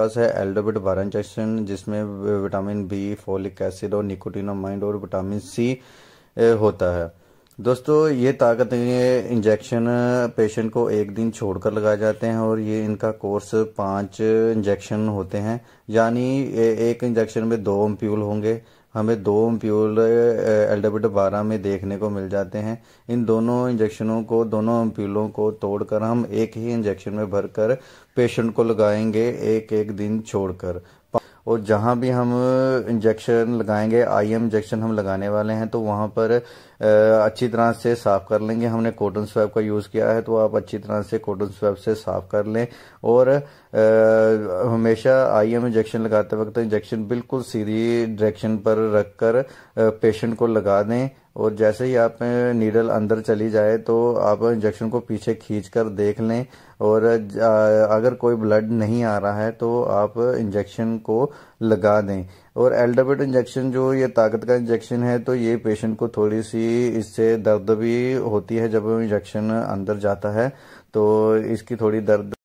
पास है एल्डोबिट बारह इंजेक्शन जिसमें विटामिन बी फोलिक एसिड और निकोटिनोमाइंड और विटामिन सी होता है दोस्तों ये ताकत ये इंजेक्शन पेशेंट को एक दिन छोड़कर लगाए जाते हैं और ये इनका कोर्स पांच इंजेक्शन होते हैं यानी एक इंजेक्शन में दो एम्प्यूल होंगे हमें दो एम्प्यूल एल्डेबिट बारह में देखने को मिल जाते हैं इन दोनों इंजेक्शनों को दोनों एम्प्यूलों को तोड़कर हम एक ही इंजेक्शन में भरकर पेशेंट को लगाएंगे एक एक दिन छोड़कर और जहां भी हम इंजेक्शन लगाएंगे आई एम इंजेक्शन हम लगाने वाले हैं तो वहां पर अच्छी तरह से साफ़ कर लेंगे हमने कॉटन स्वैप का यूज़ किया है तो आप अच्छी तरह से कॉटन स्वैप से साफ़ कर लें और हमेशा आई एम इंजेक्शन लगाते वक्त इंजेक्शन बिल्कुल सीधी डायरेक्शन पर रखकर पेशेंट को लगा दें और जैसे ही आप नीडल अंदर चली जाए तो आप इंजेक्शन को पीछे खींच कर देख लें और अगर कोई ब्लड नहीं आ रहा है तो आप इंजेक्शन को लगा दें और एल्डाबेट इंजेक्शन जो ये ताकत का इंजेक्शन है तो ये पेशेंट को थोड़ी सी इससे दर्द भी होती है जब इंजेक्शन अंदर जाता है तो इसकी थोड़ी दर्द